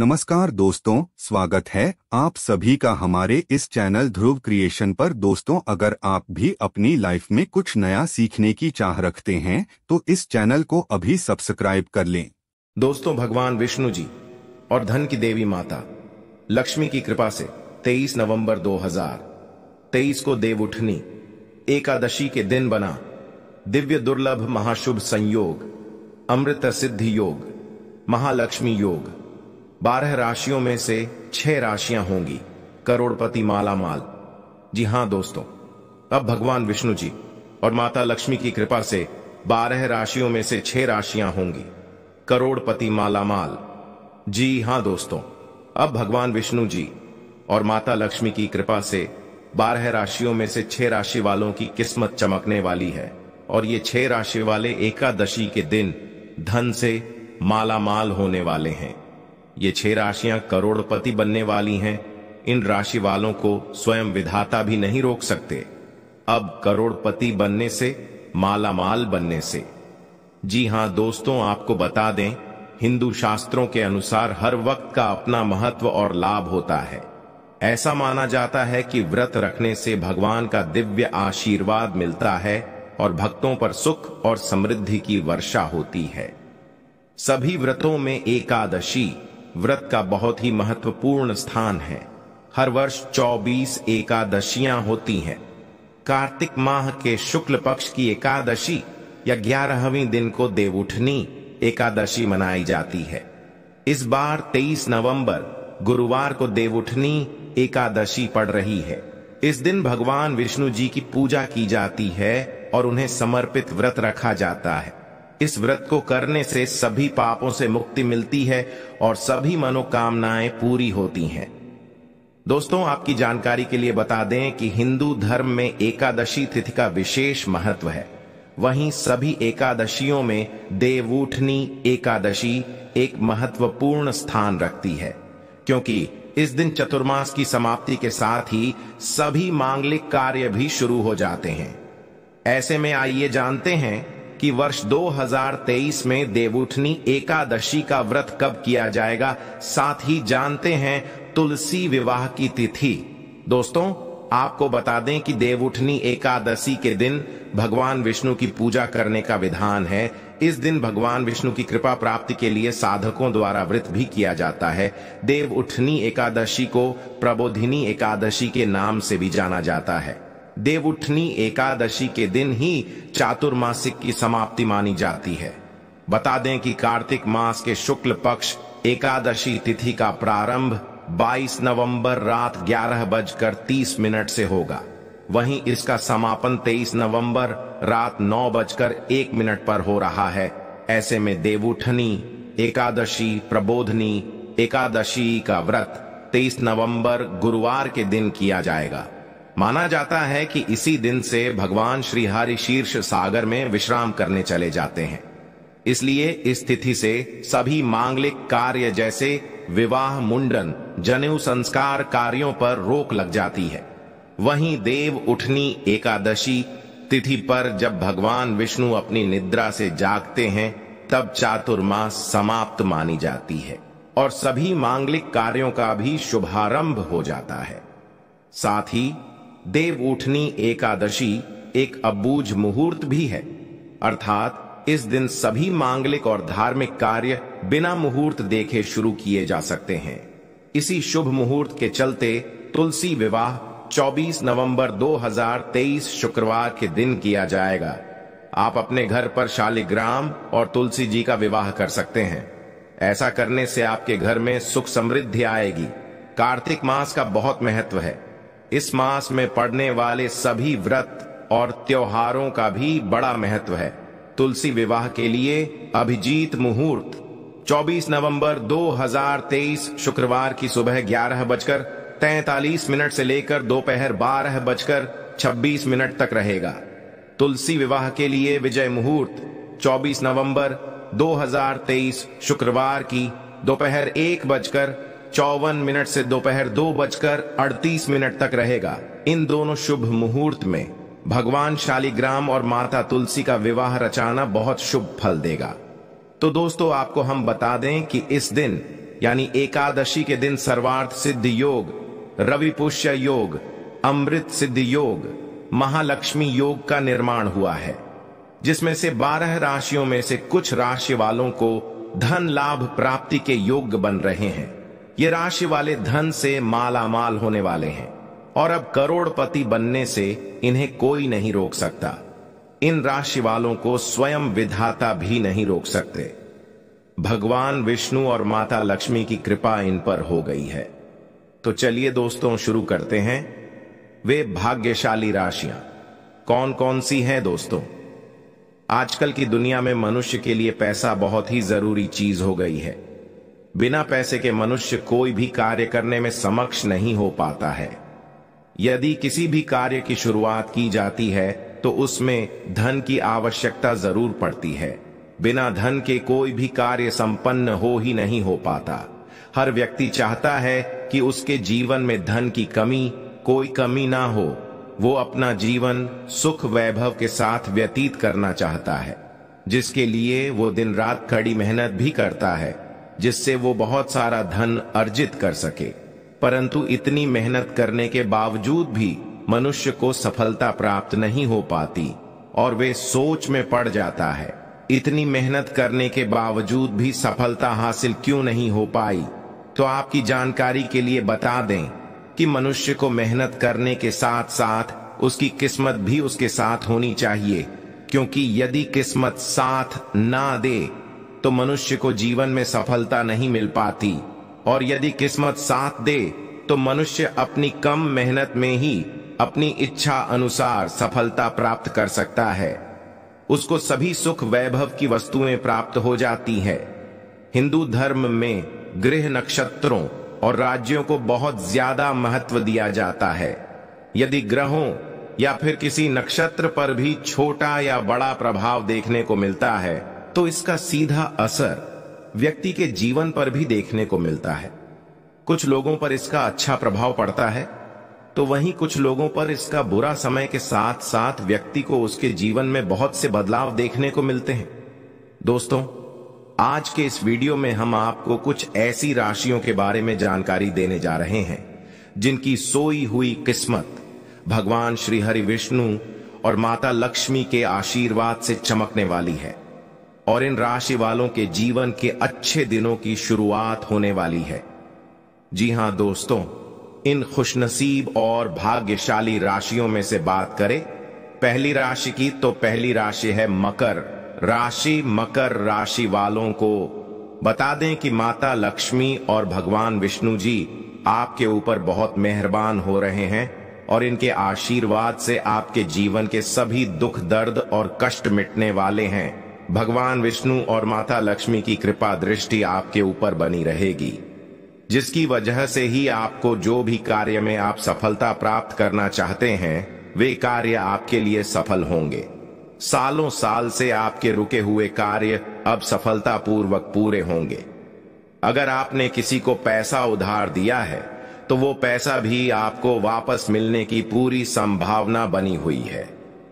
नमस्कार दोस्तों स्वागत है आप सभी का हमारे इस चैनल ध्रुव क्रिएशन पर दोस्तों अगर आप भी अपनी लाइफ में कुछ नया सीखने की चाह रखते हैं तो इस चैनल को अभी सब्सक्राइब कर लें दोस्तों भगवान विष्णु जी और धन की देवी माता लक्ष्मी की कृपा से 23 नवंबर 2023 को देव उठनी एकादशी के दिन बना दिव्य दुर्लभ महाशुभ संयोग अमृत सिद्धि योग महालक्ष्मी योग बारह राशियों में से छह राशियां होंगी करोड़पति माला माल जी हां दोस्तों अब भगवान विष्णु जी और माता लक्ष्मी की कृपा से बारह राशियों में से छह राशियां होंगी करोड़पति माला माल जी हां दोस्तों अब भगवान विष्णु जी और माता लक्ष्मी की कृपा से बारह राशियों में से छह राशि वालों की किस्मत चमकने वाली है और ये छह राशि वाले एकादशी के दिन धन से माला माल होने वाले हैं ये छह राशियां करोड़पति बनने वाली हैं इन राशि वालों को स्वयं विधाता भी नहीं रोक सकते अब करोड़पति बनने से माला माल बनने से जी हां दोस्तों आपको बता दें हिंदू शास्त्रों के अनुसार हर वक्त का अपना महत्व और लाभ होता है ऐसा माना जाता है कि व्रत रखने से भगवान का दिव्य आशीर्वाद मिलता है और भक्तों पर सुख और समृद्धि की वर्षा होती है सभी व्रतों में एकादशी व्रत का बहुत ही महत्वपूर्ण स्थान है हर वर्ष 24 एकादशियां होती हैं कार्तिक माह के शुक्ल पक्ष की एकादशी या ग्यारहवीं दिन को देवउठनी एकादशी मनाई जाती है इस बार 23 नवंबर गुरुवार को देवउठनी एकादशी पड़ रही है इस दिन भगवान विष्णु जी की पूजा की जाती है और उन्हें समर्पित व्रत रखा जाता है इस व्रत को करने से सभी पापों से मुक्ति मिलती है और सभी मनोकामनाएं पूरी होती हैं दोस्तों आपकी जानकारी के लिए बता दें कि हिंदू धर्म में एकादशी तिथि का विशेष महत्व है वहीं सभी एकादशियों में देवूठनी एकादशी एक महत्वपूर्ण स्थान रखती है क्योंकि इस दिन चतुर्मास की समाप्ति के साथ ही सभी मांगलिक कार्य भी शुरू हो जाते हैं ऐसे में आइए जानते हैं कि वर्ष 2023 में देवउठनी एकादशी का व्रत कब किया जाएगा साथ ही जानते हैं तुलसी विवाह की तिथि दोस्तों आपको बता दें कि देवउठनी एकादशी के दिन भगवान विष्णु की पूजा करने का विधान है इस दिन भगवान विष्णु की कृपा प्राप्ति के लिए साधकों द्वारा व्रत भी किया जाता है देव उठनी एकादशी को प्रबोधिनी एकादशी के नाम से भी जाना जाता है देवउठनी एकादशी के दिन ही चातुर्मासिक की समाप्ति मानी जाती है बता दें कि कार्तिक मास के शुक्ल पक्ष एकादशी तिथि का प्रारंभ 22 नवंबर रात ग्यारह बजकर तीस मिनट से होगा वहीं इसका समापन 23 नवंबर रात नौ बजकर एक मिनट पर हो रहा है ऐसे में देवउठनी एकादशी प्रबोधनी एकादशी का व्रत 23 नवंबर गुरुवार के दिन किया जाएगा माना जाता है कि इसी दिन से भगवान श्रीहरि शीर्ष सागर में विश्राम करने चले जाते हैं इसलिए इस तिथि से सभी मांगलिक कार्य जैसे विवाह मुंडन जनेऊ संस्कार कार्यों पर रोक लग जाती है वहीं देव उठनी एकादशी तिथि पर जब भगवान विष्णु अपनी निद्रा से जागते हैं तब चातुर्मास समाप्त मानी जाती है और सभी मांगलिक कार्यों का भी शुभारंभ हो जाता है साथ ही देव उठनी एकादशी एक अबूझ मुहूर्त भी है अर्थात इस दिन सभी मांगलिक और धार्मिक कार्य बिना मुहूर्त देखे शुरू किए जा सकते हैं इसी शुभ मुहूर्त के चलते तुलसी विवाह 24 नवंबर 2023 शुक्रवार के दिन किया जाएगा आप अपने घर पर शालिग्राम और तुलसी जी का विवाह कर सकते हैं ऐसा करने से आपके घर में सुख समृद्धि आएगी कार्तिक मास का बहुत महत्व है इस मास में पड़ने वाले सभी व्रत और त्योहारों का भी बड़ा महत्व है तुलसी विवाह के लिए अभिजीत मुहूर्त 24 नवंबर 2023 शुक्रवार की सुबह ग्यारह बजकर तैतालीस मिनट से लेकर दोपहर बारह बजकर छब्बीस मिनट तक रहेगा तुलसी विवाह के लिए विजय मुहूर्त 24 नवंबर 2023 शुक्रवार की दोपहर एक बजकर चौवन मिनट से दोपहर दो, बजकर अड़तीस मिनट तक रहेगा इन दोनों शुभ मुहूर्त में भगवान शालीग्राम और माता तुलसी का विवाह रचाना बहुत शुभ फल देगा तो दोस्तों आपको हम बता दें कि इस दिन यानी एकादशी के दिन सर्वार्थ सिद्ध योग रवि पुष्य योग अमृत सिद्ध योग महालक्ष्मी योग का निर्माण हुआ है जिसमें से बारह राशियों में से कुछ राशि वालों को धन लाभ प्राप्ति के योग बन रहे हैं ये राशि वाले धन से मालामाल होने वाले हैं और अब करोड़पति बनने से इन्हें कोई नहीं रोक सकता इन राशि वालों को स्वयं विधाता भी नहीं रोक सकते भगवान विष्णु और माता लक्ष्मी की कृपा इन पर हो गई है तो चलिए दोस्तों शुरू करते हैं वे भाग्यशाली राशियां कौन कौन सी हैं दोस्तों आजकल की दुनिया में मनुष्य के लिए पैसा बहुत ही जरूरी चीज हो गई है बिना पैसे के मनुष्य कोई भी कार्य करने में समक्ष नहीं हो पाता है यदि किसी भी कार्य की शुरुआत की जाती है तो उसमें धन की आवश्यकता जरूर पड़ती है बिना धन के कोई भी कार्य संपन्न हो ही नहीं हो पाता हर व्यक्ति चाहता है कि उसके जीवन में धन की कमी कोई कमी ना हो वो अपना जीवन सुख वैभव के साथ व्यतीत करना चाहता है जिसके लिए वो दिन रात कड़ी मेहनत भी करता है जिससे वो बहुत सारा धन अर्जित कर सके परंतु इतनी मेहनत करने के बावजूद भी मनुष्य को सफलता प्राप्त नहीं हो पाती और वे सोच में पड़ जाता है इतनी मेहनत करने के बावजूद भी सफलता हासिल क्यों नहीं हो पाई तो आपकी जानकारी के लिए बता दें कि मनुष्य को मेहनत करने के साथ साथ उसकी किस्मत भी उसके साथ होनी चाहिए क्योंकि यदि किस्मत साथ ना दे तो मनुष्य को जीवन में सफलता नहीं मिल पाती और यदि किस्मत साथ दे तो मनुष्य अपनी कम मेहनत में ही अपनी इच्छा अनुसार सफलता प्राप्त कर सकता है उसको सभी सुख वैभव की वस्तुएं प्राप्त हो जाती है हिंदू धर्म में गृह नक्षत्रों और राज्यों को बहुत ज्यादा महत्व दिया जाता है यदि ग्रहों या फिर किसी नक्षत्र पर भी छोटा या बड़ा प्रभाव देखने को मिलता है तो इसका सीधा असर व्यक्ति के जीवन पर भी देखने को मिलता है कुछ लोगों पर इसका अच्छा प्रभाव पड़ता है तो वहीं कुछ लोगों पर इसका बुरा समय के साथ साथ व्यक्ति को उसके जीवन में बहुत से बदलाव देखने को मिलते हैं दोस्तों आज के इस वीडियो में हम आपको कुछ ऐसी राशियों के बारे में जानकारी देने जा रहे हैं जिनकी सोई हुई किस्मत भगवान श्री हरि विष्णु और माता लक्ष्मी के आशीर्वाद से चमकने वाली है और इन राशि वालों के जीवन के अच्छे दिनों की शुरुआत होने वाली है जी हां दोस्तों इन खुशनसीब और भाग्यशाली राशियों में से बात करें पहली राशि की तो पहली राशि है मकर राशि मकर राशि वालों को बता दें कि माता लक्ष्मी और भगवान विष्णु जी आपके ऊपर बहुत मेहरबान हो रहे हैं और इनके आशीर्वाद से आपके जीवन के सभी दुख दर्द और कष्ट मिटने वाले हैं भगवान विष्णु और माता लक्ष्मी की कृपा दृष्टि आपके ऊपर बनी रहेगी जिसकी वजह से ही आपको जो भी कार्य में आप सफलता प्राप्त करना चाहते हैं वे कार्य आपके लिए सफल होंगे सालों साल से आपके रुके हुए कार्य अब सफलता पूर्वक पूरे होंगे अगर आपने किसी को पैसा उधार दिया है तो वो पैसा भी आपको वापस मिलने की पूरी संभावना बनी हुई है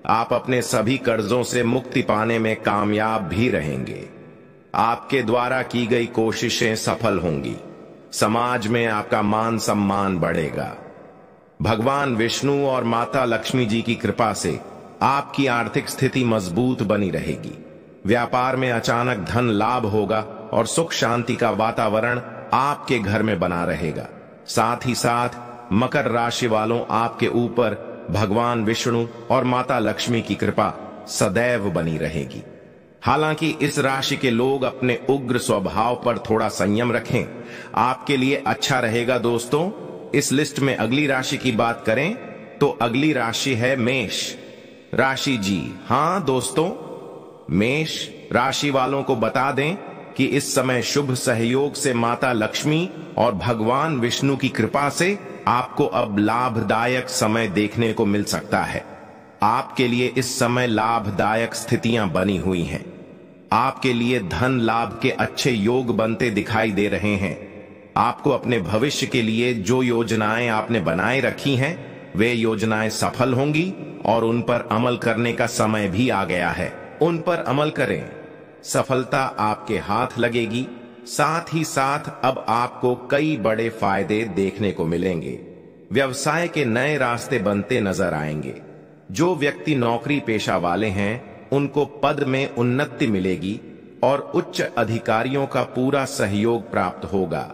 आप अपने सभी कर्जों से मुक्ति पाने में कामयाब भी रहेंगे आपके द्वारा की गई कोशिशें सफल होंगी समाज में आपका मान सम्मान बढ़ेगा भगवान विष्णु और माता लक्ष्मी जी की कृपा से आपकी आर्थिक स्थिति मजबूत बनी रहेगी व्यापार में अचानक धन लाभ होगा और सुख शांति का वातावरण आपके घर में बना रहेगा साथ ही साथ मकर राशि वालों आपके ऊपर भगवान विष्णु और माता लक्ष्मी की कृपा सदैव बनी रहेगी हालांकि इस राशि के लोग अपने उग्र स्वभाव पर थोड़ा संयम रखें आपके लिए अच्छा रहेगा दोस्तों इस लिस्ट में अगली राशि की बात करें तो अगली राशि है मेष राशि जी हां दोस्तों मेष राशि वालों को बता दें कि इस समय शुभ सहयोग से माता लक्ष्मी और भगवान विष्णु की कृपा से आपको अब लाभदायक समय देखने को मिल सकता है आपके लिए इस समय लाभदायक स्थितियां बनी हुई हैं आपके लिए धन लाभ के अच्छे योग बनते दिखाई दे रहे हैं आपको अपने भविष्य के लिए जो योजनाएं आपने बनाए रखी हैं वे योजनाएं सफल होंगी और उन पर अमल करने का समय भी आ गया है उन पर अमल करें सफलता आपके हाथ लगेगी साथ ही साथ अब आपको कई बड़े फायदे देखने को मिलेंगे व्यवसाय के नए रास्ते बनते नजर आएंगे जो व्यक्ति नौकरी पेशा वाले हैं उनको पद में उन्नति मिलेगी और उच्च अधिकारियों का पूरा सहयोग प्राप्त होगा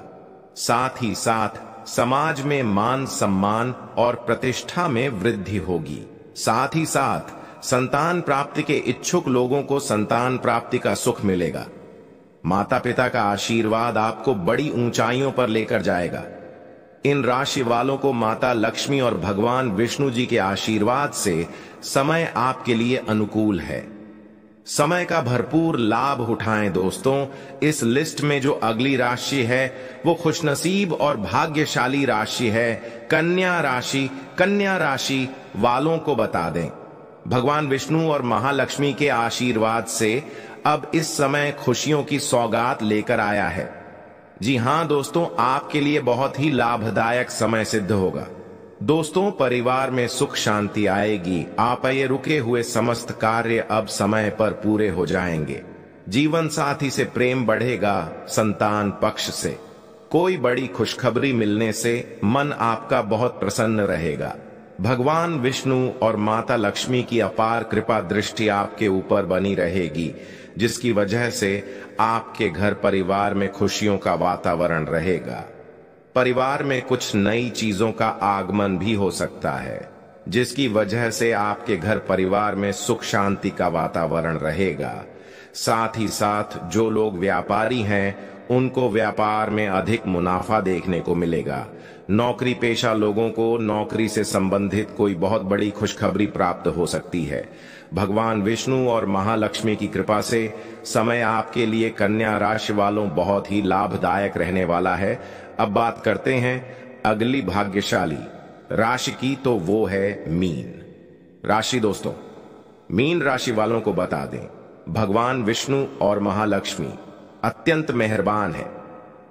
साथ ही साथ समाज में मान सम्मान और प्रतिष्ठा में वृद्धि होगी साथ ही साथ संतान प्राप्ति के इच्छुक लोगों को संतान प्राप्ति का सुख मिलेगा माता पिता का आशीर्वाद आपको बड़ी ऊंचाइयों पर लेकर जाएगा इन राशि वालों को माता लक्ष्मी और भगवान विष्णु जी के आशीर्वाद से समय आपके लिए अनुकूल है समय का भरपूर लाभ उठाएं दोस्तों इस लिस्ट में जो अगली राशि है वो खुशनसीब और भाग्यशाली राशि है कन्या राशि कन्या राशि वालों को बता दें भगवान विष्णु और महालक्ष्मी के आशीर्वाद से अब इस समय खुशियों की सौगात लेकर आया है जी हां दोस्तों आपके लिए बहुत ही लाभदायक समय सिद्ध होगा दोस्तों परिवार में सुख शांति आएगी आप ये रुके हुए समस्त कार्य अब समय पर पूरे हो जाएंगे जीवन साथी से प्रेम बढ़ेगा संतान पक्ष से कोई बड़ी खुशखबरी मिलने से मन आपका बहुत प्रसन्न रहेगा भगवान विष्णु और माता लक्ष्मी की अपार कृपा दृष्टि आपके ऊपर बनी रहेगी जिसकी वजह से आपके घर परिवार में खुशियों का वातावरण रहेगा परिवार में कुछ नई चीजों का आगमन भी हो सकता है जिसकी वजह से आपके घर परिवार में सुख शांति का वातावरण रहेगा साथ ही साथ जो लोग व्यापारी हैं उनको व्यापार में अधिक मुनाफा देखने को मिलेगा नौकरी पेशा लोगों को नौकरी से संबंधित कोई बहुत बड़ी खुशखबरी प्राप्त हो सकती है भगवान विष्णु और महालक्ष्मी की कृपा से समय आपके लिए कन्या राशि वालों बहुत ही लाभदायक रहने वाला है अब बात करते हैं अगली भाग्यशाली राशि की तो वो है मीन राशि दोस्तों मीन राशि वालों को बता दें भगवान विष्णु और महालक्ष्मी अत्यंत मेहरबान है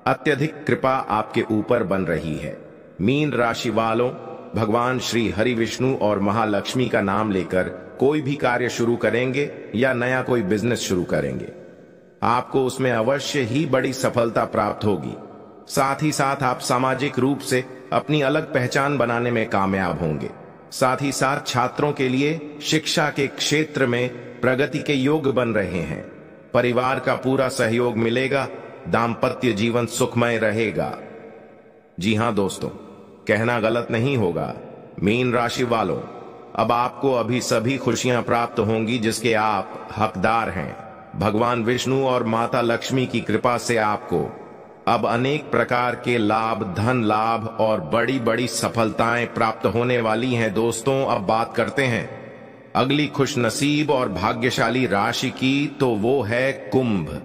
अत्यधिक कृपा आपके ऊपर बन रही है मीन राशि वालों भगवान श्री हरि विष्णु और महालक्ष्मी का नाम लेकर कोई भी कार्य शुरू करेंगे या नया कोई बिजनेस शुरू करेंगे आपको उसमें अवश्य ही बड़ी सफलता प्राप्त होगी साथ ही साथ आप सामाजिक रूप से अपनी अलग पहचान बनाने में कामयाब होंगे साथ ही साथ छात्रों के लिए शिक्षा के क्षेत्र में प्रगति के योग बन रहे हैं परिवार का पूरा सहयोग मिलेगा दाम्पत्य जीवन सुखमय रहेगा जी हां दोस्तों कहना गलत नहीं होगा मीन राशि वालों अब आपको अभी सभी खुशियां प्राप्त होंगी जिसके आप हकदार हैं भगवान विष्णु और माता लक्ष्मी की कृपा से आपको अब अनेक प्रकार के लाभ धन लाभ और बड़ी बड़ी सफलताएं प्राप्त होने वाली हैं दोस्तों अब बात करते हैं अगली खुशनसीब और भाग्यशाली राशि की तो वो है कुंभ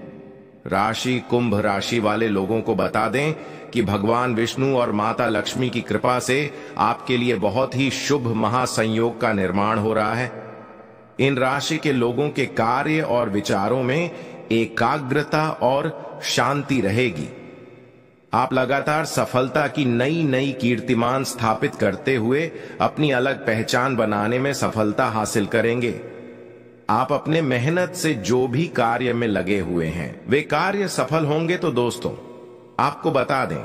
राशि कुंभ राशि वाले लोगों को बता दें कि भगवान विष्णु और माता लक्ष्मी की कृपा से आपके लिए बहुत ही शुभ महासंयोग का निर्माण हो रहा है इन राशि के लोगों के कार्य और विचारों में एकाग्रता और शांति रहेगी आप लगातार सफलता की नई नई कीर्तिमान स्थापित करते हुए अपनी अलग पहचान बनाने में सफलता हासिल करेंगे आप अपने मेहनत से जो भी कार्य में लगे हुए हैं वे कार्य सफल होंगे तो दोस्तों आपको बता दें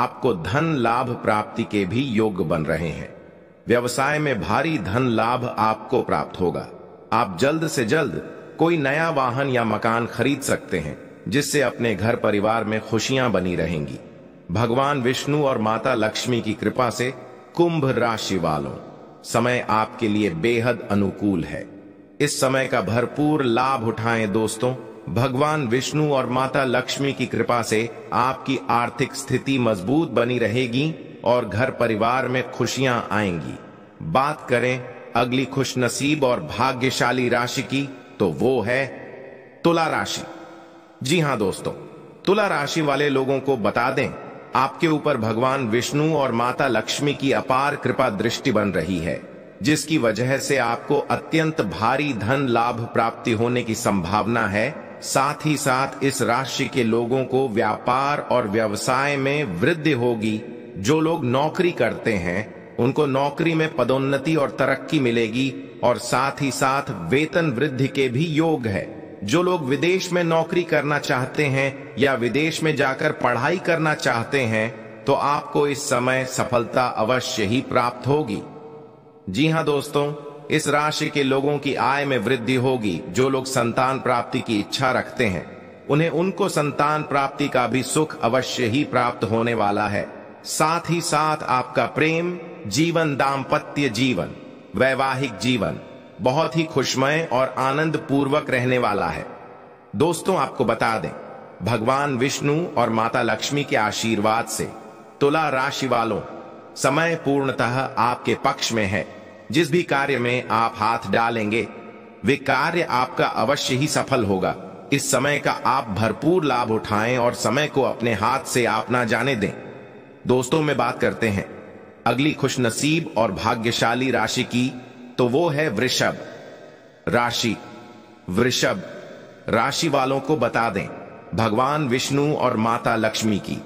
आपको धन लाभ प्राप्ति के भी योग बन रहे हैं व्यवसाय में भारी धन लाभ आपको प्राप्त होगा आप जल्द से जल्द कोई नया वाहन या मकान खरीद सकते हैं जिससे अपने घर परिवार में खुशियां बनी रहेंगी भगवान विष्णु और माता लक्ष्मी की कृपा से कुंभ राशि वालों समय आपके लिए बेहद अनुकूल है इस समय का भरपूर लाभ उठाएं दोस्तों भगवान विष्णु और माता लक्ष्मी की कृपा से आपकी आर्थिक स्थिति मजबूत बनी रहेगी और घर परिवार में खुशियां आएंगी बात करें अगली खुशनसीब और भाग्यशाली राशि की तो वो है तुला राशि जी हाँ दोस्तों तुला राशि वाले लोगों को बता दें आपके ऊपर भगवान विष्णु और माता लक्ष्मी की अपार कृपा दृष्टि बन रही है जिसकी वजह से आपको अत्यंत भारी धन लाभ प्राप्ति होने की संभावना है साथ ही साथ इस राशि के लोगों को व्यापार और व्यवसाय में वृद्धि होगी जो लोग नौकरी करते हैं उनको नौकरी में पदोन्नति और तरक्की मिलेगी और साथ ही साथ वेतन वृद्धि के भी योग है जो लोग विदेश में नौकरी करना चाहते हैं या विदेश में जाकर पढ़ाई करना चाहते हैं तो आपको इस समय सफलता अवश्य ही प्राप्त होगी जी हाँ दोस्तों इस राशि के लोगों की आय में वृद्धि होगी जो लोग संतान प्राप्ति की इच्छा रखते हैं उन्हें उनको संतान प्राप्ति का भी सुख अवश्य ही प्राप्त होने वाला है साथ ही साथ आपका प्रेम जीवन दाम्पत्य जीवन वैवाहिक जीवन बहुत ही खुशमय और आनंद पूर्वक रहने वाला है दोस्तों आपको बता दें भगवान विष्णु और माता लक्ष्मी के आशीर्वाद से तुला राशि वालों समय पूर्णतः आपके पक्ष में है जिस भी कार्य में आप हाथ डालेंगे वे कार्य आपका अवश्य ही सफल होगा इस समय का आप भरपूर लाभ उठाएं और समय को अपने हाथ से आप ना जाने दें दोस्तों में बात करते हैं अगली खुशनसीब और भाग्यशाली राशि की तो वो है वृषभ राशि वृषभ राशि वालों को बता दें भगवान विष्णु और माता लक्ष्मी की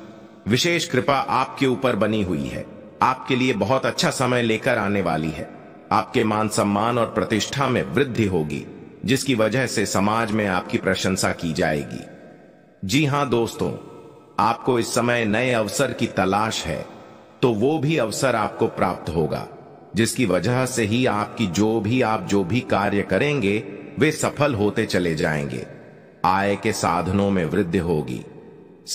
विशेष कृपा आपके ऊपर बनी हुई है आपके लिए बहुत अच्छा समय लेकर आने वाली है आपके मान सम्मान और प्रतिष्ठा में वृद्धि होगी जिसकी वजह से समाज में आपकी प्रशंसा की जाएगी जी हां दोस्तों आपको इस समय नए अवसर की तलाश है तो वो भी अवसर आपको प्राप्त होगा जिसकी वजह से ही आपकी जो भी आप जो भी कार्य करेंगे वे सफल होते चले जाएंगे आय के साधनों में वृद्धि होगी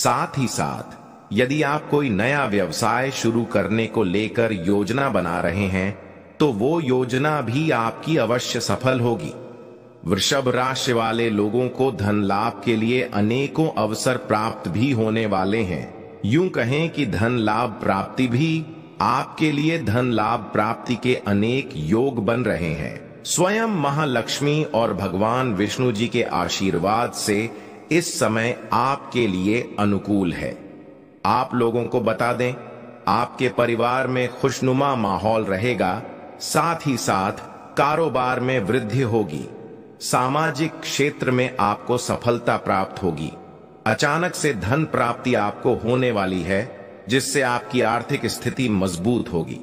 साथ ही साथ यदि आप कोई नया व्यवसाय शुरू करने को लेकर योजना बना रहे हैं तो वो योजना भी आपकी अवश्य सफल होगी वृषभ राशि वाले लोगों को धन लाभ के लिए अनेकों अवसर प्राप्त भी होने वाले हैं यूं कहें कि धन लाभ प्राप्ति भी आपके लिए धन लाभ प्राप्ति के अनेक योग बन रहे हैं स्वयं महालक्ष्मी और भगवान विष्णु जी के आशीर्वाद से इस समय आपके लिए अनुकूल है आप लोगों को बता दें आपके परिवार में खुशनुमा माहौल रहेगा साथ ही साथ कारोबार में वृद्धि होगी सामाजिक क्षेत्र में आपको सफलता प्राप्त होगी अचानक से धन प्राप्ति आपको होने वाली है जिससे आपकी आर्थिक स्थिति मजबूत होगी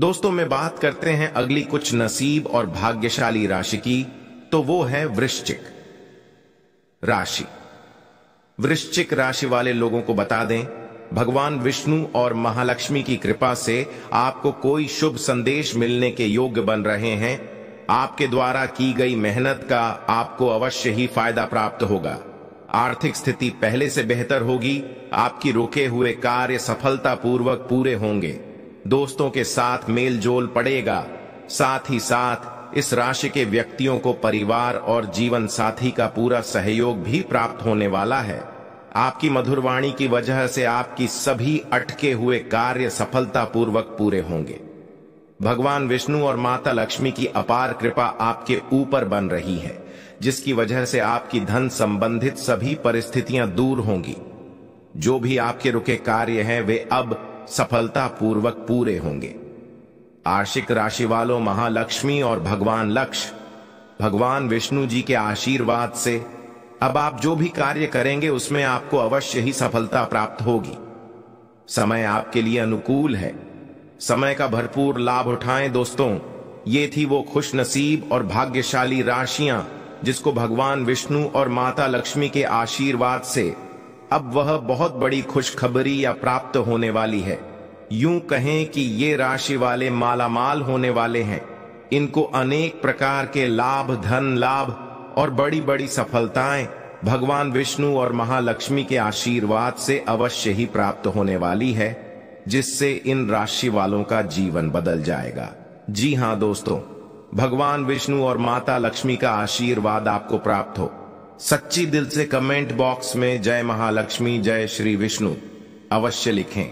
दोस्तों में बात करते हैं अगली कुछ नसीब और भाग्यशाली राशि की तो वो है वृश्चिक राशि वृश्चिक राशि वाले लोगों को बता दें भगवान विष्णु और महालक्ष्मी की कृपा से आपको कोई शुभ संदेश मिलने के योग्य बन रहे हैं आपके द्वारा की गई मेहनत का आपको अवश्य ही फायदा प्राप्त होगा आर्थिक स्थिति पहले से बेहतर होगी आपकी रुके हुए कार्य सफलतापूर्वक पूरे होंगे दोस्तों के साथ मेल जोल पड़ेगा साथ ही साथ इस राशि के व्यक्तियों को परिवार और जीवन साथी का पूरा सहयोग भी प्राप्त होने वाला है आपकी मधुर वाणी की वजह से आपकी सभी अटके हुए कार्य सफलतापूर्वक पूरे होंगे भगवान विष्णु और माता लक्ष्मी की अपार कृपा आपके ऊपर बन रही है जिसकी वजह से आपकी धन संबंधित सभी परिस्थितियां दूर होंगी जो भी आपके रुके कार्य हैं वे अब सफलतापूर्वक पूरे होंगे आशिक राशि वालों महालक्ष्मी और भगवान लक्ष्य भगवान विष्णु जी के आशीर्वाद से अब आप जो भी कार्य करेंगे उसमें आपको अवश्य ही सफलता प्राप्त होगी समय आपके लिए अनुकूल है समय का भरपूर लाभ उठाएं दोस्तों ये थी वो खुश नसीब और भाग्यशाली राशियां जिसको भगवान विष्णु और माता लक्ष्मी के आशीर्वाद से अब वह बहुत बड़ी खुशखबरी या प्राप्त होने वाली है यूं कहें कि ये राशि वाले मालामाल होने वाले हैं इनको अनेक प्रकार के लाभ धन लाभ और बड़ी बड़ी सफलताएं भगवान विष्णु और महालक्ष्मी के आशीर्वाद से अवश्य ही प्राप्त होने वाली है जिससे इन राशि वालों का जीवन बदल जाएगा जी हाँ दोस्तों भगवान विष्णु और माता लक्ष्मी का आशीर्वाद आपको प्राप्त हो सच्ची दिल से कमेंट बॉक्स में जय महालक्ष्मी जय श्री विष्णु अवश्य लिखें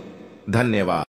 धन्यवाद